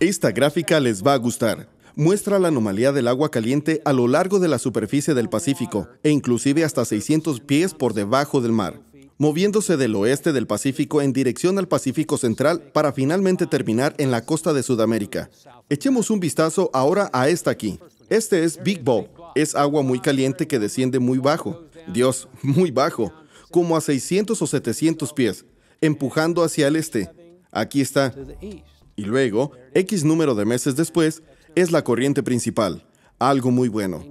Esta gráfica les va a gustar. Muestra la anomalía del agua caliente a lo largo de la superficie del Pacífico e inclusive hasta 600 pies por debajo del mar, moviéndose del oeste del Pacífico en dirección al Pacífico Central para finalmente terminar en la costa de Sudamérica. Echemos un vistazo ahora a esta aquí. Este es Big Bob. Es agua muy caliente que desciende muy bajo. Dios, muy bajo. Como a 600 o 700 pies, empujando hacia el este. Aquí está y luego, X número de meses después, es la corriente principal, algo muy bueno.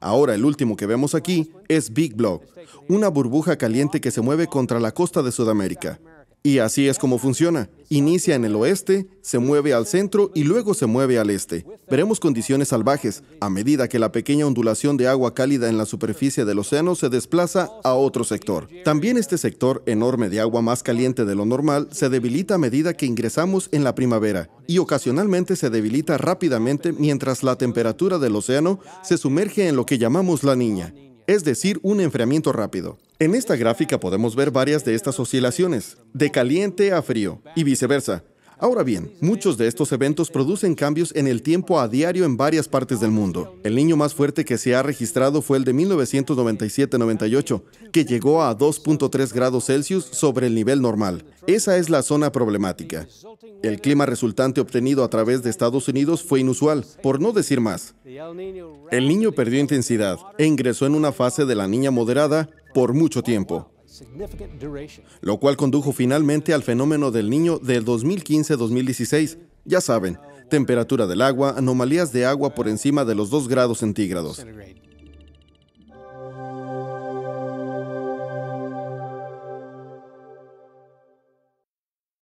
Ahora el último que vemos aquí es Big Block, una burbuja caliente que se mueve contra la costa de Sudamérica. Y así es como funciona. Inicia en el oeste, se mueve al centro y luego se mueve al este. Veremos condiciones salvajes a medida que la pequeña ondulación de agua cálida en la superficie del océano se desplaza a otro sector. También este sector enorme de agua más caliente de lo normal se debilita a medida que ingresamos en la primavera y ocasionalmente se debilita rápidamente mientras la temperatura del océano se sumerge en lo que llamamos la niña, es decir, un enfriamiento rápido. En esta gráfica podemos ver varias de estas oscilaciones, de caliente a frío y viceversa. Ahora bien, muchos de estos eventos producen cambios en el tiempo a diario en varias partes del mundo. El niño más fuerte que se ha registrado fue el de 1997-98, que llegó a 2.3 grados Celsius sobre el nivel normal. Esa es la zona problemática. El clima resultante obtenido a través de Estados Unidos fue inusual, por no decir más. El niño perdió intensidad e ingresó en una fase de la niña moderada por mucho tiempo lo cual condujo finalmente al fenómeno del niño del 2015-2016. Ya saben, temperatura del agua, anomalías de agua por encima de los 2 grados centígrados.